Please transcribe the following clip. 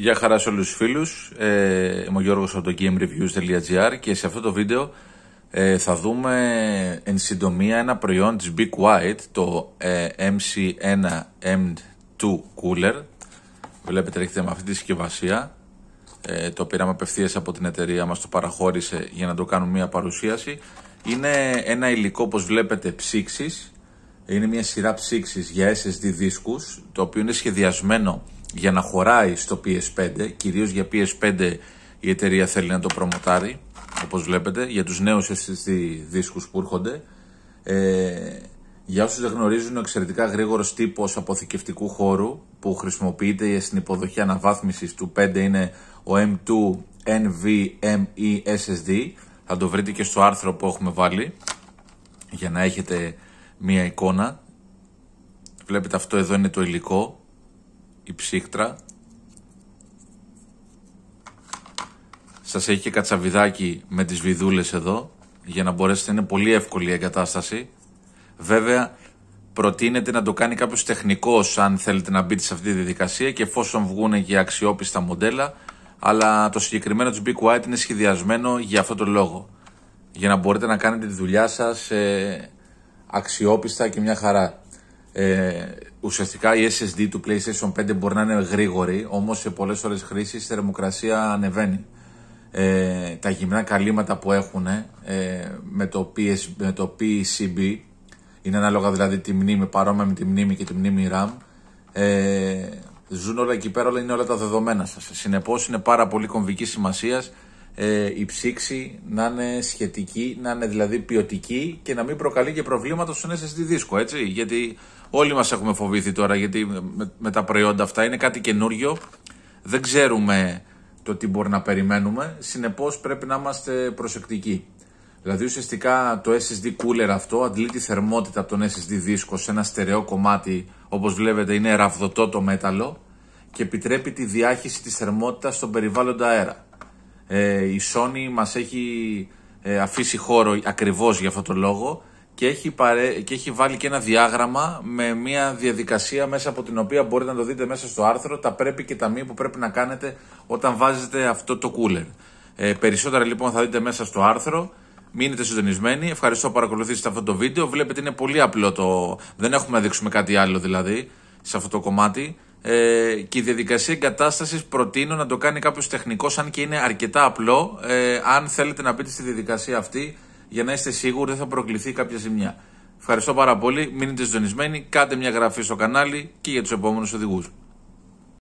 Γεια χαρά σε όλους τους φίλους, ε, είμαι ο Γιώργος από το GameReviews.gr και σε αυτό το βίντεο ε, θα δούμε εν συντομία ένα προϊόν της Big White, το ε, MC1M2 Cooler. Βλέπετε έρχεται με αυτή τη συσκευασία, ε, το πήραμε απευθείας από την εταιρεία μας, το παραχώρησε για να το κάνουμε μια παρουσίαση. Είναι ένα υλικό όπως βλέπετε ψήξης, είναι μια σειρά ψήξης για SSD δίσκους, το οποίο είναι σχεδιασμένο για να χωράει στο PS5, κυρίως για PS5 η εταιρεία θέλει να το προμοτάρει, όπως βλέπετε, για τους νέους SSD δίσκους που έρχονται. Ε, για όσους δεν γνωρίζουν, ο εξαιρετικά γρήγορος τύπος αποθηκευτικού χώρου που χρησιμοποιείται στην υποδοχή αναβάθμισης του 5 είναι ο M2 NVMe SSD. Θα το βρείτε και στο άρθρο που έχουμε βάλει για να έχετε μία εικόνα. Βλέπετε αυτό εδώ είναι το υλικό η ψύχτρα. Σας έχει και κατσαβιδάκι με τις βιδούλες εδώ, για να μπορέσετε, είναι πολύ εύκολη η εγκατάσταση. Βέβαια, προτείνεται να το κάνει κάποιος τεχνικός, αν θέλετε να μπείτε σε αυτή τη διαδικασία και εφόσον βγουν και αξιόπιστα μοντέλα, αλλά το συγκεκριμένο της Big White είναι σχεδιασμένο για αυτό το λόγο. Για να μπορείτε να κάνετε τη δουλειά σας ε, αξιόπιστα και μια χαρά. Ε, ουσιαστικά η SSD του PlayStation 5 μπορεί να είναι γρήγορη, όμως σε πολλές ώρες χρήσης η θερμοκρασία ανεβαίνει. Ε, τα γυμνά καλύματα που έχουν ε, με, το PS, με το PCB, είναι ανάλογα δηλαδή τη μνήμη, παρόμοια με τη μνήμη και τη μνήμη RAM, ε, ζουν όλα εκεί πέρα, όλα είναι όλα τα δεδομένα σας. Συνεπώς, είναι πάρα πολύ κομβική σημασίας ε, η ψήξη να είναι σχετική, να είναι δηλαδή ποιοτική και να μην προκαλεί και προβλήματα στον SSD δίσκο, έτσι. Γιατί όλοι μας έχουμε φοβήθει τώρα, γιατί με, τα προϊόντα αυτά είναι κάτι καινούριο, δεν ξέρουμε το τι μπορεί να περιμένουμε, συνεπώς πρέπει να είμαστε προσεκτικοί. Δηλαδή ουσιαστικά το SSD cooler αυτό αντλεί τη θερμότητα από τον SSD δίσκο σε ένα στερεό κομμάτι, όπως βλέπετε είναι ραβδοτό το μέταλλο και επιτρέπει τη διάχυση της θερμότητας στον περιβάλλοντα αέρα. Ε, η Sony μας έχει ε, αφήσει χώρο ακριβώς για αυτό το λόγο και έχει, και έχει βάλει και ένα διάγραμμα με μια διαδικασία μέσα από την οποία μπορείτε να το δείτε μέσα στο άρθρο τα πρέπει και τα μη που πρέπει να κάνετε όταν βάζετε αυτό το cooler. Ε, περισσότερα λοιπόν θα δείτε μέσα στο άρθρο. Μείνετε συντονισμένοι. Ευχαριστώ που παρακολουθήσατε αυτό το βίντεο. Βλέπετε είναι πολύ απλό το... Δεν έχουμε να δείξουμε κάτι άλλο δηλαδή σε αυτό το κομμάτι ε, και η διαδικασία εγκατάστασης προτείνω να το κάνει κάποιος τεχνικός, αν και είναι αρκετά απλό. Ε, αν θέλετε να μπείτε στη διαδικασία αυτή, για να είστε σίγουροι δεν θα προκληθεί κάποια ζημιά. Ευχαριστώ πάρα πολύ. Μείνετε συντονισμένοι, κάντε μια γραφή στο κανάλι και για τους επόμενους οδηγούς.